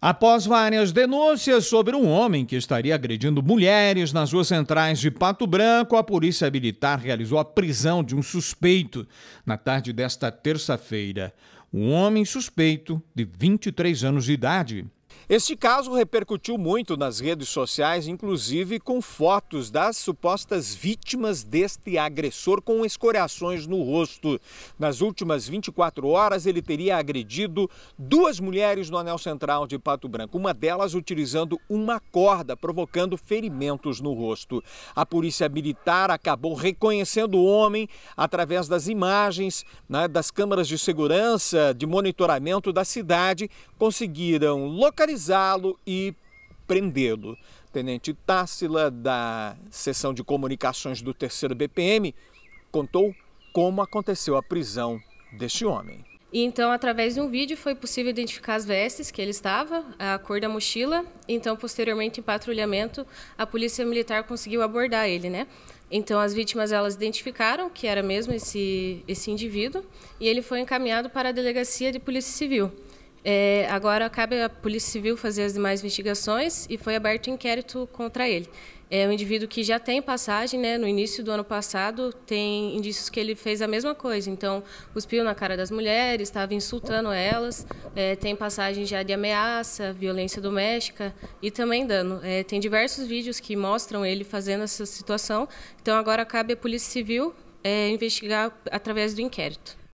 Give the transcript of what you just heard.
Após várias denúncias sobre um homem que estaria agredindo mulheres nas ruas centrais de Pato Branco, a Polícia Militar realizou a prisão de um suspeito na tarde desta terça-feira. Um homem suspeito de 23 anos de idade este caso repercutiu muito nas redes sociais, inclusive com fotos das supostas vítimas deste agressor com escoriações no rosto. Nas últimas 24 horas, ele teria agredido duas mulheres no anel central de Pato Branco, uma delas utilizando uma corda, provocando ferimentos no rosto. A polícia militar acabou reconhecendo o homem através das imagens né, das câmaras de segurança, de monitoramento da cidade, conseguiram localizar localizá-lo e prendê-lo. Tenente Tássila, da seção de comunicações do 3 BPM, contou como aconteceu a prisão deste homem. então, através de um vídeo, foi possível identificar as vestes que ele estava, a cor da mochila. Então, posteriormente, em patrulhamento, a polícia militar conseguiu abordar ele, né? Então, as vítimas elas identificaram que era mesmo esse, esse indivíduo e ele foi encaminhado para a delegacia de polícia civil. É, agora cabe à Polícia Civil fazer as demais investigações e foi aberto inquérito contra ele. É um indivíduo que já tem passagem, né? No início do ano passado, tem indícios que ele fez a mesma coisa. Então, cuspiu na cara das mulheres, estava insultando elas, é, tem passagem já de ameaça, violência doméstica e também dano. É, tem diversos vídeos que mostram ele fazendo essa situação. Então, agora cabe à Polícia Civil é, investigar através do inquérito.